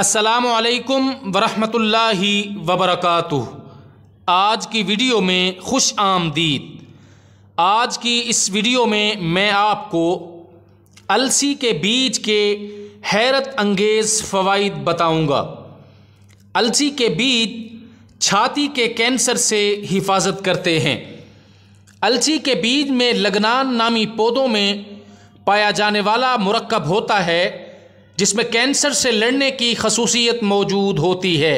असलकम वरहमतुल्लाह वबरकू आज की वीडियो में खुश आमदीद आज की इस वीडियो में मैं आपको अलसी के बीज के हैरत अंगेज़ फ़वाद बताऊंगा। अलसी के बीज छाती के कैंसर से हिफाजत करते हैं अलसी के बीज में लगनान नामी पौधों में पाया जाने वाला मरकब होता है जिसमें कैंसर से लड़ने की खसूसियत मौजूद होती है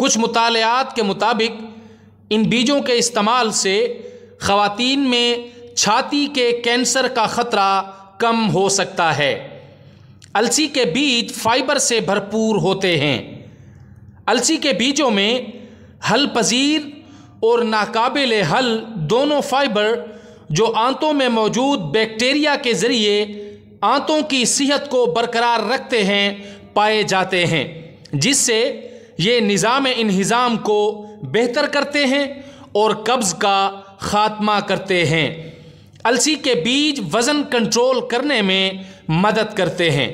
कुछ मुतालियात के मुताबिक इन बीजों के इस्तेमाल से ख़वातीन में छाती के कैंसर का ख़तरा कम हो सकता है अलसी के बीज फाइबर से भरपूर होते हैं अलसी के बीजों में हल पजीर और नाकाबिल हल दोनों फाइबर जो आंतों में मौजूद बैक्टीरिया के ज़रिए आंतों की सेहत को बरकरार रखते हैं पाए जाते हैं जिससे ये निज़ाम इन्हज़ाम को बेहतर करते हैं और कब्ज़ का ख़ात्मा करते हैं अलसी के बीज वज़न कंट्रोल करने में मदद करते हैं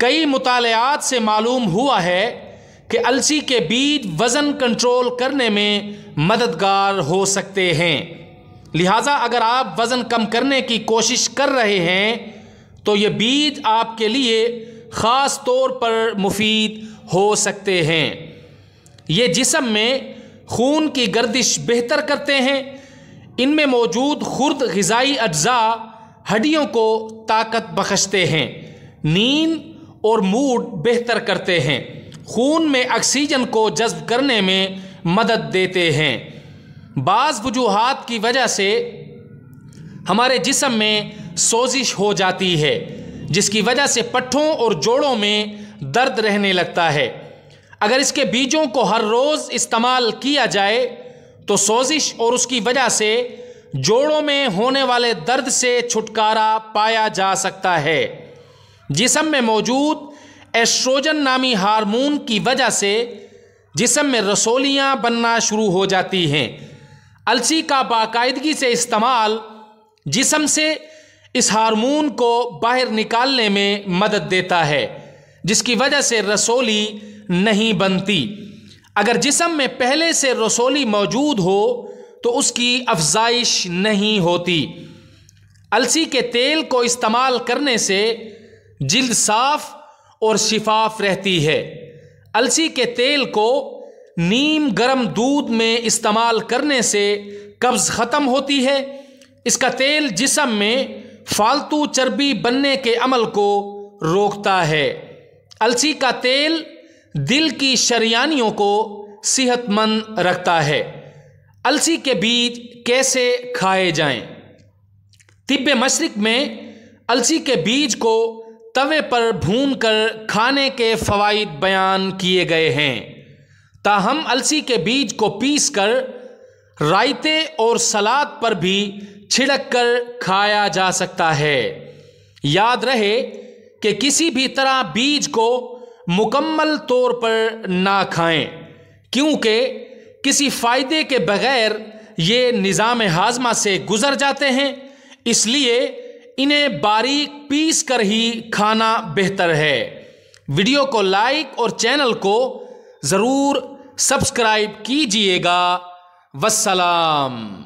कई मतालयात से मालूम हुआ है कि अलसी के बीज वज़न कंट्रोल करने में मददगार हो सकते हैं लिहाजा अगर आप वज़न कम करने की कोशिश कर रहे हैं तो ये बीज आपके लिए ख़ास तौर पर मुफीद हो सकते हैं ये जिसम में खून की गर्दिश बेहतर करते हैं इनमें मौजूद खुर्द गज़ाई अज्जा हड्डियों को ताकत बख्शते हैं नींद और मूड बेहतर करते हैं खून में ऑक्सीजन को जज्ब करने में मदद देते हैं बाज़ वजूहत की वजह से हमारे जिसम में सोजिश हो जाती है जिसकी वजह से पट्ठों और जोड़ों में दर्द रहने लगता है अगर इसके बीजों को हर रोज़ इस्तेमाल किया जाए तो सोजिश और उसकी वजह से जोड़ों में होने वाले दर्द से छुटकारा पाया जा सकता है जिसम में मौजूद एस्ट्रोजन नामी हार्मोन की वजह से जिसम में रसोलियाँ बनना शुरू हो जाती हैं अलसी का बाकायदगी से इस्तेमाल जिसम से इस हारमोन को बाहर निकालने में मदद देता है जिसकी वजह से रसोली नहीं बनती अगर जिसम में पहले से रसोली मौजूद हो तो उसकी अफजाइश नहीं होती अलसी के तेल को इस्तेमाल करने से जल्द साफ और शिफाफ रहती है अलसी के तेल को नीम गरम दूध में इस्तेमाल करने से कब्ज़ ख़त्म होती है इसका तेल जिसम में फालतू चर्बी बनने के अमल को रोकता है अलसी का तेल दिल की शरियानियों को सेहतमंद रखता है अलसी के बीज कैसे खाए जाएं? तिब्ब मशरक में अलसी के बीज को तवे पर भून कर खाने के फ़वाद बयान किए गए हैं ताहम अलसी के बीज को पीस कर रायते और सलाद पर भी छिड़क कर खाया जा सकता है याद रहे कि किसी भी तरह बीज को मुकम्मल तौर पर ना खाएं क्योंकि किसी फ़ायदे के बगैर ये निज़ाम हाजमा से गुज़र जाते हैं इसलिए इन्हें बारीक पीस कर ही खाना बेहतर है वीडियो को लाइक और चैनल को ज़रूर सब्सक्राइब कीजिएगा वसलाम